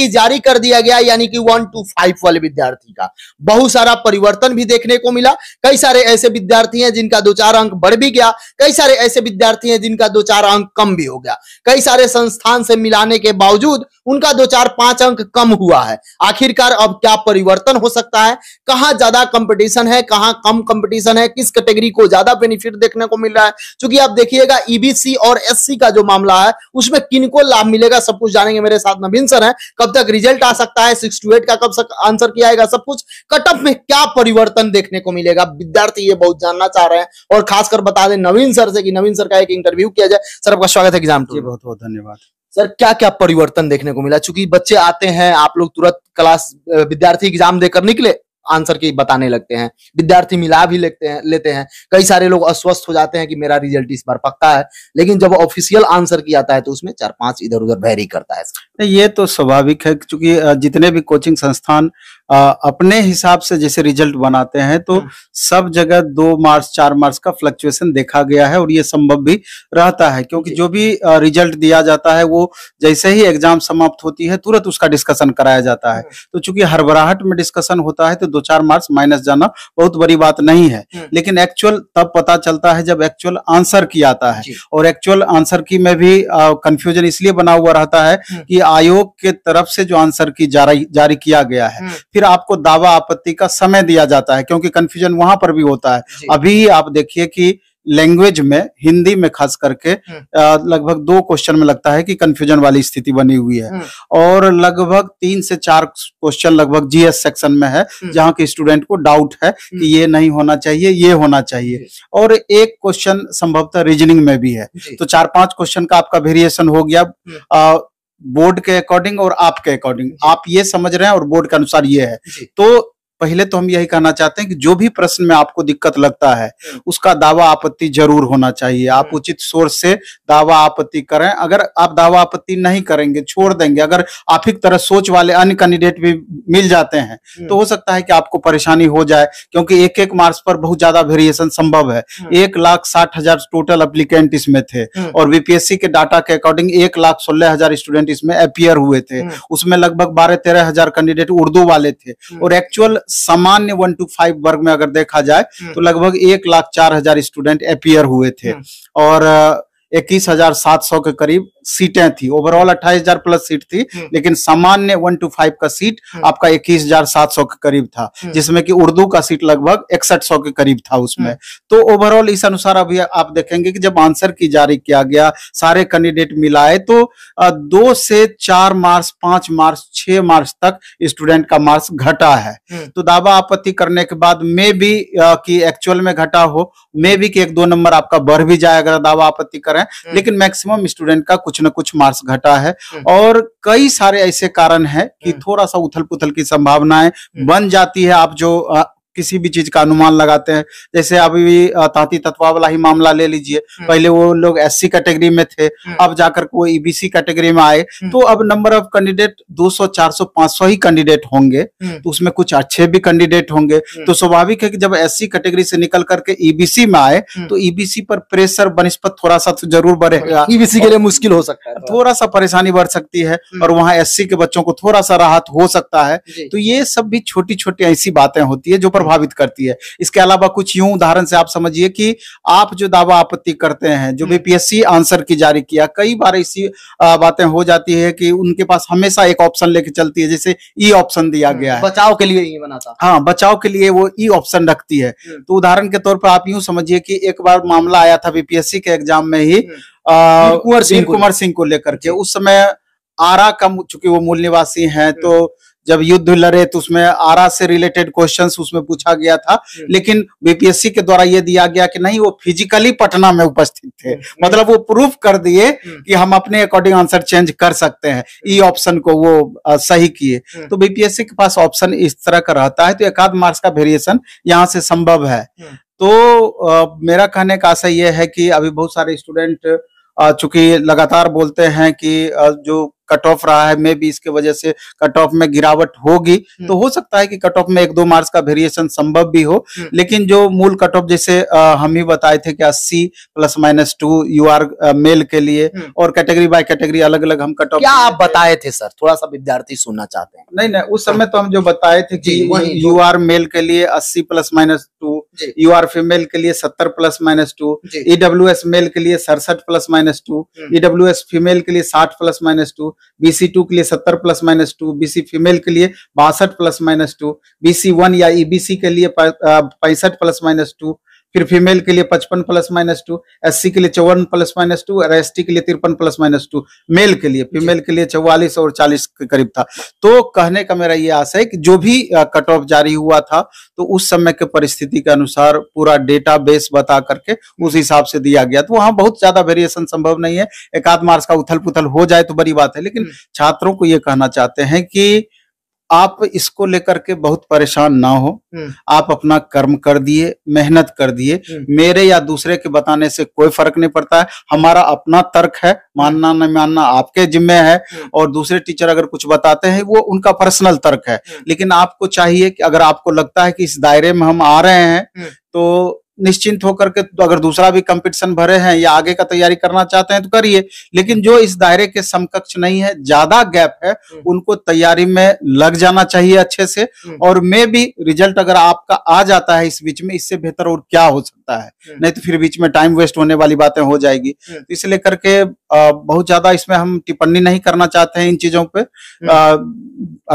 की जारी कर दिया गया यानी कि वन टू फाइव वाले विद्यार्थी का बहुत सारा परिवर्तन भी देखने को मिला कई सारे ऐसे विद्यार्थी हैं जिनका दो चार अंक बढ़ भी गया कई सारे ऐसे विद्यार्थी हैं जिनका दो चार अंक कम भी हो गया कई सारे संस्थान से मिलाने के बावजूद उनका दो चार पांच अंक कम हुआ है आखिरकार अब क्या परिवर्तन हो सकता है कहां ज्यादा कंपटीशन है कहां कम कंपटीशन है किस कैटेगरी को ज्यादा बेनिफिट देखने को मिल रहा है क्योंकि आप देखिएगा ईबीसी e और एससी का जो मामला है उसमें किनको लाभ मिलेगा सब कुछ जानेंगे मेरे साथ नवीन सर है कब कब तक रिजल्ट आ सकता है सिक्स टू एट का कब आंसर किया आएगा सब कुछ ऑफ में क्या परिवर्तन देखने को मिलेगा विद्यार्थी ये बहुत जानना चाह रहे हैं और खासकर बता दें नवीन सर से कि नवीन सर का एक इंटरव्यू किया जाए सर आपका स्वागत है एग्जाम बहुत बहुत धन्यवाद सर क्या क्या परिवर्तन देखने को मिला चूंकि बच्चे आते हैं आप लोग तुरंत क्लास विद्यार्थी एग्जाम देकर निकले आंसर की बताने लगते हैं विद्यार्थी मिला भी लेते हैं लेते हैं कई सारे लोग अस्वस्थ हो जाते हैं कि मेरा रिजल्ट इस बार पक्का है लेकिन जब ऑफिशियल आंसर किया जाता है तो उसमें चार पांच इधर उधर वेरी करता है ये तो स्वाभाविक है क्योंकि जितने भी कोचिंग संस्थान आ, अपने हिसाब से जैसे रिजल्ट बनाते हैं तो हम्म। सब जगह दो मार्च चार मार्च का फ्लक्चुएशन देखा गया है और ये संभव भी रहता है क्योंकि जो भी रिजल्ट दिया जाता है वो जैसे ही एग्जाम समाप्त होती है तुरंत उसका डिस्कशन कराया जाता है हम्म। तो चूंकि हरबराहट में डिस्कशन होता है तो दो चार मार्क्स माइनस जाना बहुत बड़ी बात नहीं है हम्म। लेकिन एक्चुअल तब पता चलता है जब एक्चुअल आंसर की आता है और एक्चुअल आंसर की में भी कंफ्यूजन इसलिए बना हुआ रहता है कि आयोग के तरफ से जो आंसर की जारी जारी किया गया है फिर फिर आपको दावा आपत्ति का समय दिया जाता है क्योंकि कंफ्यूजन वहां पर भी होता है अभी आप देखिए कि लैंग्वेज में हिंदी में खास करके हम्म। लगभग दो क्वेश्चन में लगता है कि कंफ्यूजन वाली स्थिति बनी हुई है हम्म। और लगभग तीन से चार क्वेश्चन लगभग जीएस सेक्शन में है जहाँ के स्टूडेंट को डाउट है कि हम्म। ये नहीं होना चाहिए ये होना चाहिए और एक क्वेश्चन संभवतः रीजनिंग में भी है तो चार पांच क्वेश्चन का आपका वेरिएशन हो गया बोर्ड के अकॉर्डिंग और आपके अकॉर्डिंग आप ये समझ रहे हैं और बोर्ड के अनुसार ये है तो पहले तो हम यही कहना चाहते हैं कि जो भी प्रश्न में आपको दिक्कत लगता है उसका दावा आपत्ति जरूर होना चाहिए आप हम्म। उचित सोर्स से दावा आपत्ति करें अगर आप दावा आपत्ति नहीं करेंगे छोड़ देंगे अगर आप ही तरह सोच वाले अन्य कैंडिडेट भी मिल जाते हैं हम्म। तो हो सकता है कि आपको परेशानी हो जाए क्योंकि एक एक मार्च पर बहुत ज्यादा वेरिएशन संभव है हम्म। एक लाख साठ हजार टोटल अप्लीकेंट इसमें थे और बीपीएससी के डाटा के अकॉर्डिंग एक लाख सोलह हजार स्टूडेंट इसमें अपियर हुए थे उसमें लगभग बारह तेरह हजार कैंडिडेट उर्दू वाले थे और एक्चुअल सामान्य वन टू फाइव वर्ग में अगर देखा जाए हम्म। तो लगभग एक लाख चार हजार स्टूडेंट अपियर हुए थे हम्म। और इक्कीस हजार सात सौ के करीब सीटें थी ओवरऑल अट्ठाईस हजार प्लस सीट थी हम्म। लेकिन सामान्य वन टू फाइव का सीट हम्म। आपका इक्कीस हजार सात सौ के करीब था हम्म। जिसमें कि उर्दू का सीट लगभग इकसठ सौ के करीब था उसमें तो ओवरऑल इस अनुसार अभी आप देखेंगे कि जब आंसर की जारी किया गया सारे कैंडिडेट मिलाए तो दो से चार मार्च पांच मार्च छह मार्च तक स्टूडेंट का मार्क्स घटा है तो दावा आपत्ति करने के बाद मे भी की एक्चुअल में घटा हो मे भी कि एक दो नंबर आपका बढ़ भी जाए अगर दावा आपत्ति करें हम्म। लेकिन मैक्सिमम स्टूडेंट का कुछ ना कुछ मार्क्स घटा है हम्म। और कई सारे ऐसे कारण है कि हम्म। थोड़ा सा उथल पुथल की संभावनाएं बन जाती है आप जो किसी भी चीज का अनुमान लगाते हैं जैसे अभी भी तांती तत्वा वाला ही मामला ले लीजिए हम्म। पहले वो लोग एससी कैटेगरी में थे हम्म। अब जाकर वो ईबीसी e कैटेगरी में आए हम्म। तो अब नंबर ऑफ कैंडिडेट 200 400 500 ही कैंडिडेट होंगे तो उसमें कुछ अच्छे भी कैंडिडेट होंगे तो स्वाभाविक है कि जब एससी कैटेगरी से निकल करके ईबीसी e में आए तो ईबीसी e पर प्रेशर बनस्पत थोड़ा सा तो जरूर बढ़ेगा ईबीसी के लिए मुश्किल हो सकता है थोड़ा सा परेशानी बढ़ सकती है और वहाँ एस के बच्चों को थोड़ा सा राहत हो सकता है तो ये सब भी छोटी छोटी ऐसी बातें होती है जो प्रभावित करती है इसके अलावा कुछ यूं उदाहरण से आप समझिए कि आप जो दावा आपत्ति करते हैं जो बीपीएससी आंसर हम्म। की जारी किया कई बार ऐसी बातें हो जाती है कि उनके पास हमेशा एक ऑप्शन लेके चलती है जैसे ई e ऑप्शन दिया हम्म। गया है बचाव के लिए e बना था हाँ बचाव के लिए वो ई e ऑप्शन रखती है हम्म। तो उदाहरण के तौर पर आप यूं समझिए कि एक बार मामला आया था बीपीएससी के एग्जाम में ही कुंवर सिंह को लेकर के उस समय आरा का चूंकि वो मूल निवासी है तो जब युद्ध लड़े तो उसमें आरा से रिलेटेड क्वेश्चंस उसमें पूछा गया था हम्म। लेकिन बीपीएससी के द्वारा यह दिया गया कि नहीं वो फिजिकली पटना में उपस्थित थे हम्म, हम्म। मतलब वो प्रूफ कर दिए कि हम अपने अकॉर्डिंग आंसर चेंज कर सकते हैं ई ऑप्शन e को वो आ, सही किए तो बीपीएससी के पास ऑप्शन इस तरह का रहता है तो एक आध मार्क्स का वेरिएशन यहाँ से संभव है तो आ, मेरा कहने का आशा यह है कि अभी बहुत सारे स्टूडेंट चूंकि लगातार बोलते हैं कि जो कट ऑफ रहा है मे भी इसके वजह से कट ऑफ में गिरावट होगी हम्म। तो हो सकता है कि कट ऑफ में एक दो मार्च का वेरिएशन संभव भी हो हम्म। लेकिन जो मूल कट ऑफ जैसे हम ही बताए थे कि अस्सी plus minus two U R male के लिए हम्म। और कैटेगरी बाय कैटेगरी अलग अलग हम कट ऑफ क्या आप बताए थे सर थोड़ा सा विद्यार्थी सुनना चाहते हैं नहीं नहीं उस समय तो हम जो बताए थे कि यू आर मेल के लिए अस्सी plus minus two U R female के लिए सत्तर plus minus two EWS male के लिए सड़सठ plus minus two EWS female के लिए साठ plus minus two BC two के लिए सत्तर plus minus two BC female के लिए बासठ plus minus two BC one या ईबीसी e के लिए पैंसठ प्लस माइनस टू फिर फीमेल के लिए पचपन प्लस माइनस टू एस के लिए चौवन प्लस माइनस टू और एस के लिए तिरपन प्लस माइनस टू मेल के लिए फीमेल के लिए चौवालीस और चालीस के करीब था तो कहने का मेरा ये आशा है कि जो भी कट ऑफ जारी हुआ था तो उस समय के परिस्थिति के अनुसार पूरा डेटा बेस बता करके उस हिसाब से दिया गया तो वहां बहुत ज्यादा वेरिएशन संभव नहीं है एकाध मार्च का उथल पुथल हो जाए तो बड़ी बात है लेकिन हम्म। छात्रों को ये कहना चाहते हैं कि आप इसको लेकर के बहुत परेशान ना हो हम्म। आप अपना कर्म कर दिए मेहनत कर दिए हम्म। मेरे या दूसरे के बताने से कोई फर्क नहीं पड़ता है हमारा अपना तर्क है मानना न मानना आपके जिम्मे है हम्म। और दूसरे टीचर अगर कुछ बताते हैं वो उनका पर्सनल तर्क है लेकिन आपको चाहिए कि अगर आपको लगता है कि इस दायरे में हम आ रहे हैं तो निश्चिंत होकर के तो अगर दूसरा भी कंपटीशन भरे हैं या आगे का तैयारी करना चाहते हैं तो करिए लेकिन जो इस दायरे के समकक्ष नहीं है ज्यादा गैप है हम्म। उनको तैयारी में लग जाना चाहिए अच्छे से हम्म। और मे भी रिजल्ट अगर आपका आ जाता है इस बीच में इससे बेहतर और क्या हो सकता है हम्म। नहीं तो फिर बीच में टाइम वेस्ट होने वाली बातें हो जाएगी तो इसलिए के बहुत ज्यादा इसमें हम टिप्पणी नहीं करना चाहते हैं इन चीजों पर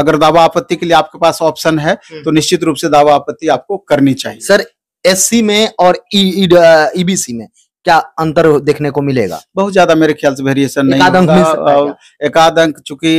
अगर दावा आपत्ति के लिए आपके पास ऑप्शन है तो निश्चित रूप से दावा आपत्ति आपको करनी चाहिए सर एससी में और EBC e, e, e, uh, में क्या अंतर देखने को मिलेगा बहुत ज्यादा मेरे ख्याल से वेरिएशन नहीं एकाद अंक चूंकि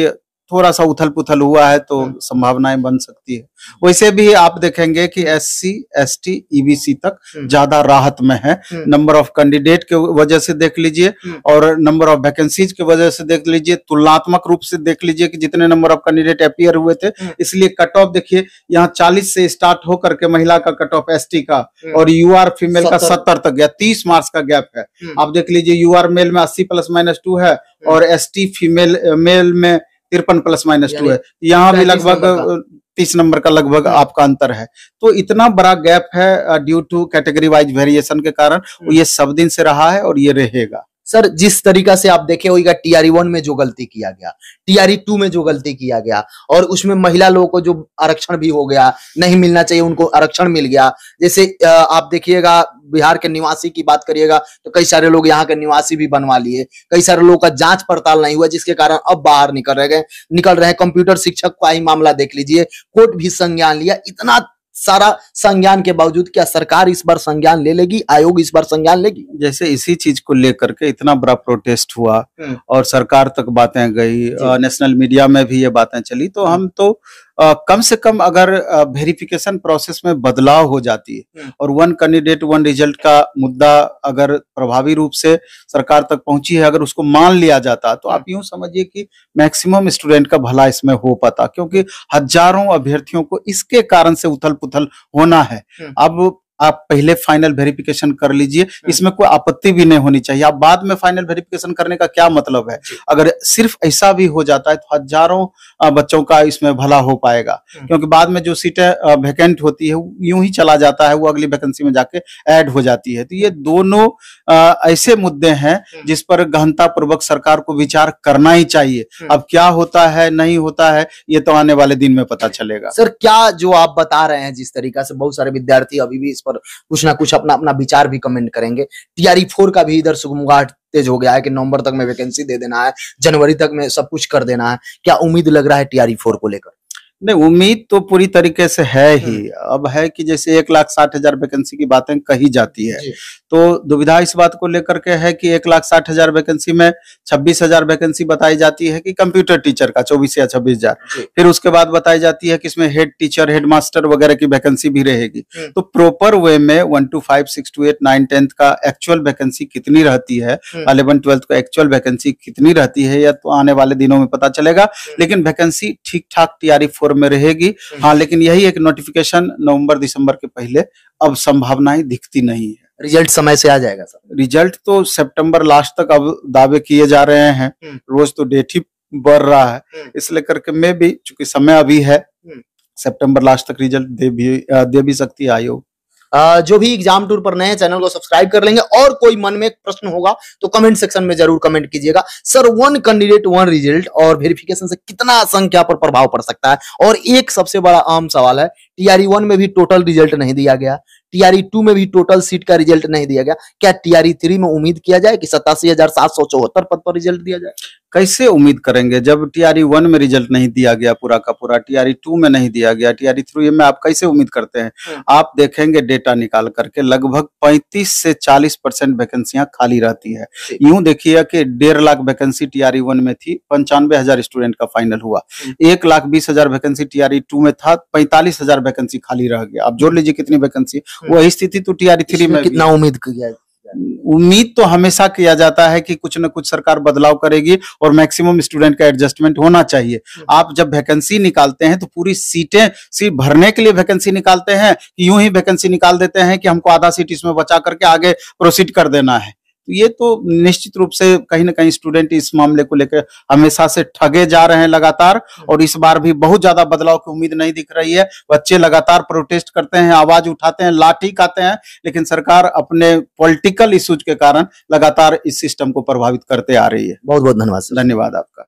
थोड़ा सा उथल पुथल हुआ है तो हम्म। संभावनाएं बन सकती है वैसे भी आप देखेंगे कि एस सी एस ईबीसी तक हम्म। ज्यादा राहत में है नंबर ऑफ कैंडिडेट के वजह से देख लीजिए हम्म। और नंबर ऑफ वैकेंसीज के वजह से देख लीजिए तुलनात्मक रूप से देख लीजिए कि जितने नंबर ऑफ कैंडिडेट अपियर हुए थे इसलिए कट ऑफ देखिए यहाँ चालीस से स्टार्ट होकर के महिला का कट ऑफ एस का और यू फीमेल का सत्तर तक गया तीस मार्च का गैप है आप देख लीजिए यू मेल में अस्सी प्लस माइनस टू है और एस फीमेल मेल में तिरपन प्लस माइनस टू है यहाँ भी लगभग तीस नंबर का लगभग आपका अंतर है तो इतना बड़ा गैप है due to category wise variation के कारण हम्म। ये सब दिन से रहा है और ये रहेगा सर जिस तरीका से आप देखे होगा टीआरई वन में जो गलती किया गया टीआरई टू e में जो गलती किया गया और उसमें महिला लोगों को जो आरक्षण भी हो गया नहीं मिलना चाहिए उनको आरक्षण मिल गया जैसे आप देखिएगा बिहार के निवासी की बात करिएगा तो कई सारे लोग यहाँ के निवासी भी बनवा लिए कई सारे लोगों का जांच पड़ताल नहीं हुआ जिसके कारण अब बाहर निकल रहे गए निकल रहे हैं कंप्यूटर शिक्षक का ही मामला देख लीजिए कोर्ट भी संज्ञान लिया इतना सारा संज्ञान के बावजूद क्या सरकार इस बार संज्ञान ले लेगी आयोग इस बार संज्ञान लेगी जैसे इसी चीज को लेकर के इतना बड़ा प्रोटेस्ट हुआ हम्म। और सरकार तक बातें गई नेशनल मीडिया में भी ये बातें चली तो हम्म। हम तो कम से कम अगर वेरिफिकेशन प्रोसेस में बदलाव हो जाती है हम्म। और वन कैंडिडेट वन रिजल्ट का मुद्दा अगर प्रभावी रूप से सरकार तक पहुंची है अगर उसको मान लिया जाता तो आप हम्म। यूं समझिए कि मैक्सिमम स्टूडेंट का भला इसमें हो पाता क्योंकि हजारों अभ्यर्थियों को इसके कारण से उथल पुथल होना है हम्म। अब आप पहले फाइनल वेरिफिकेशन कर लीजिए हम्म। इसमें कोई आपत्ति भी नहीं होनी चाहिए आप बाद में फाइनल वेरिफिकेशन करने का क्या मतलब है अगर सिर्फ ऐसा भी हो जाता है तो हजारों बच्चों का इसमें भला हो पाएगा हम्म। क्योंकि बाद में जो सीटें वैकेंट होती है यूं ही चला जाता है वो अगली वैकेंसी में जाके ऐड हो जाती है तो ये दोनों ऐसे मुद्दे हैं हम्म। जिस पर गहनता पूर्वक सरकार को विचार करना ही चाहिए अब क्या होता है नहीं होता है ये तो आने वाले दिन में पता चलेगा सर क्या जो आप बता रहे हैं जिस तरीका से बहुत सारे विद्यार्थी अभी भी इस पर कुछ ना कुछ अपना अपना विचार भी कमेंट करेंगे टीआरई फोर e का भी इधर सुगमगाट तेज हो गया है कि नवंबर तक में वैकेंसी दे देना है जनवरी तक में सब कुछ कर देना है क्या उम्मीद लग रहा है टीआरई फोर e को लेकर नहीं उम्मीद तो पूरी तरीके से है ही हम्म। अब है कि जैसे एक लाख साठ हजार वैकेंसी की बातें कही जाती है तो दुविधा इस बात को लेकर के है कि एक लाख साठ हजार वैकेंसी में छब्बीस हजार वैकेंसी बताई जाती है कि कंप्यूटर टीचर का चौबीस या छब्बीस हजार फिर उसके बाद बताई जाती है कि इसमें हेड टीचर हेड मास्टर वगैरह की वैकेंसी भी रहेगी हम्म। तो प्रोपर वे में one to five six to eight nine tenth का एक्चुअल वैकेंसी कितनी रहती है अलेवन हम्म। ट्वेल्थ का एक्चुअल वैकेंसी कितनी रहती है या तो आने वाले दिनों में पता चलेगा लेकिन वैकेंसी ठीक ठाक तैयारी फोर कोर में रहेगी हम्म। हाँ लेकिन यही एक नोटिफिकेशन नवंबर दिसंबर के पहले अब संभावनाएं दिखती नहीं है रिजल्ट समय से आ जाएगा सर रिजल्ट तो सितंबर लास्ट तक अब दावे किए जा रहे हैं हम्म। रोज तो डेट ही बढ़ रहा है हम्म। इसलिए करके मैं भी चूंकि समय अभी है सितंबर लास्ट तक रिजल्ट दे भी दे भी सकती है आयोग जो भी एग्जाम टूर पर नए चैनल को सब्सक्राइब कर लेंगे और कोई मन में प्रश्न होगा तो कमेंट सेक्शन में जरूर कमेंट कीजिएगा sir one candidate one result और वेरिफिकेशन से कितना संख्या पर प्रभाव पड़ सकता है और एक सबसे बड़ा आम सवाल है टीआरई वन e में भी टोटल रिजल्ट नहीं दिया गया टीआरई टू e में भी टोटल सीट का रिजल्ट नहीं दिया गया क्या टीआरई थ्री e में उम्मीद किया जाए कि सतासी हजार सात सौ चौहत्तर पद पर रिजल्ट दिया जाए कैसे उम्मीद करेंगे जब टीआरई वन e में रिजल्ट नहीं दिया गया पूरा का पूरा टीआरई टू e में नहीं दिया गया टीआरई थ्री e में आप कैसे उम्मीद करते हैं हम्म। आप देखेंगे डेटा निकाल करके लगभग 35 से 40 परसेंट वैकेंसियां खाली रहती है यूं देखिए कि डेढ़ लाख वैकेंसी टीआरई वन में थी पंचानवे हजार स्टूडेंट का फाइनल हुआ हम्म। एक लाख बीस हजार वैकेंसी टीआरई टू में था पैंतालीस हजार वैकेंसी खाली रह गया आप जोड़ लीजिए कितनी वैकेंसी हम्म। वही स्थिति तो टीआरई थ्री में कितना उम्मीद किया उम्मीद तो हमेशा किया जाता है कि कुछ न कुछ सरकार बदलाव करेगी और मैक्सिमम स्टूडेंट का एडजस्टमेंट होना चाहिए आप जब वैकेंसी निकालते हैं तो पूरी सीटें सी भरने के लिए वैकेंसी निकालते हैं कि यूं ही वैकेंसी निकाल देते हैं कि हमको आधा सीट इसमें बचा करके आगे प्रोसीड कर देना है तो ये तो निश्चित रूप से कहीं ना कहीं स्टूडेंट इस मामले को लेकर हमेशा से ठगे जा रहे हैं लगातार और इस बार भी बहुत ज्यादा बदलाव की उम्मीद नहीं दिख रही है बच्चे लगातार प्रोटेस्ट करते हैं आवाज उठाते हैं लाठी खाते हैं लेकिन सरकार अपने पॉलिटिकल इश्यूज के कारण लगातार इस सिस्टम को प्रभावित करते आ रही है बहुत बहुत धन्यवाद धन्यवाद आपका